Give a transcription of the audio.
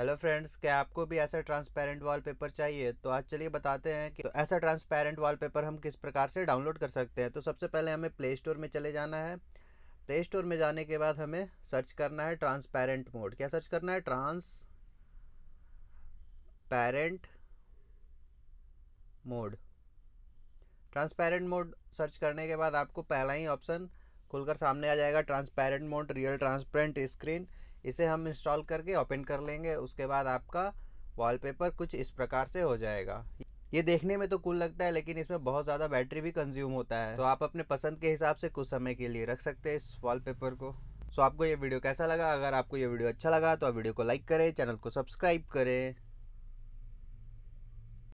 hello friends क्या आपको भी ऐसा ट्रांसपेरेंट वॉलपेपर चाहिए तो आज चलिए बताते हैं कि तो ऐसा ट्रांसपेरेंट वॉलपेपर हम किस प्रकार से डाउनलोड कर सकते हैं तो सबसे पहले हमें प्ले स्टोर में चले जाना है प्ले स्टोर में जाने के बाद हमें सर्च करना है ट्रांसपेरेंट मोड क्या सर्च करना है transparent mode transparent mode search करने के बाद आपको पहला ही ऑप्शन खुलकर सामने आ जाएगा transparent mode real transparent screen इसे हम इंस्टॉल करके ओपन कर लेंगे उसके बाद आपका वॉलपेपर कुछ इस प्रकार से हो जाएगा ये देखने में तो कूल लगता है लेकिन इसमें बहुत ज़्यादा बैटरी भी कंज्यूम होता है तो आप अपने पसंद के हिसाब से कुछ समय के लिए रख सकते हैं इस वॉलपेपर को सो आपको ये वीडियो कैसा लगा अगर आपको ये वीडियो अच्छा लगा तो आप वीडियो को लाइक करें चैनल को सब्सक्राइब करें